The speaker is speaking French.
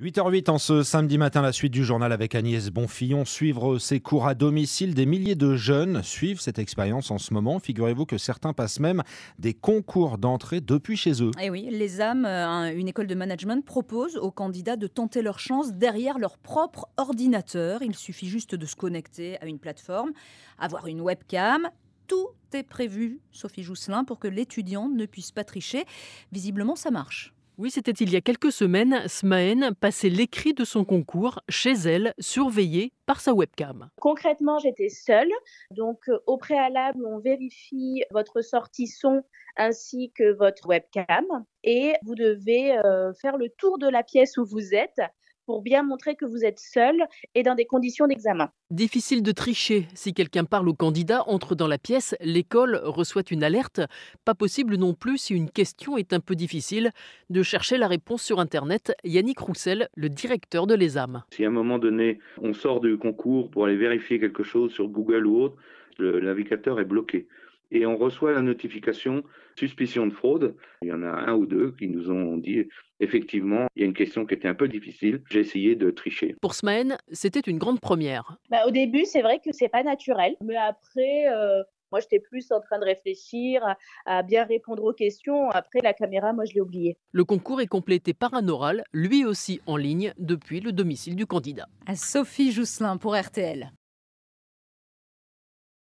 8h08 en ce samedi matin, la suite du journal avec Agnès Bonfillon. Suivre ses cours à domicile, des milliers de jeunes suivent cette expérience en ce moment. Figurez-vous que certains passent même des concours d'entrée depuis chez eux. Et eh oui, les âmes, une école de management propose aux candidats de tenter leur chance derrière leur propre ordinateur. Il suffit juste de se connecter à une plateforme, avoir une webcam, tout est prévu, Sophie Jousselin, pour que l'étudiant ne puisse pas tricher. Visiblement, ça marche. Oui, c'était il y a quelques semaines, Smaen passait l'écrit de son concours chez elle, surveillée par sa webcam. Concrètement, j'étais seule, donc euh, au préalable, on vérifie votre sortie son ainsi que votre webcam et vous devez euh, faire le tour de la pièce où vous êtes pour bien montrer que vous êtes seul et dans des conditions d'examen. Difficile de tricher. Si quelqu'un parle au candidat, entre dans la pièce, l'école reçoit une alerte. Pas possible non plus, si une question est un peu difficile, de chercher la réponse sur Internet. Yannick Roussel, le directeur de l'ESAM. Si à un moment donné, on sort du concours pour aller vérifier quelque chose sur Google ou autre, le navigateur est bloqué et on reçoit la notification suspicion de fraude. Il y en a un ou deux qui nous ont dit effectivement, il y a une question qui était un peu difficile, j'ai essayé de tricher. Pour Smaen, c'était une grande première. Bah, au début, c'est vrai que c'est pas naturel, mais après, euh, Moi, j'étais plus en train de réfléchir, à, bien répondre aux questions. Après, la caméra, moi, je l'ai oubliée. Le concours est complété par un oral, lui aussi en ligne, depuis le domicile du candidat. À Sophie Jousselin pour RTL.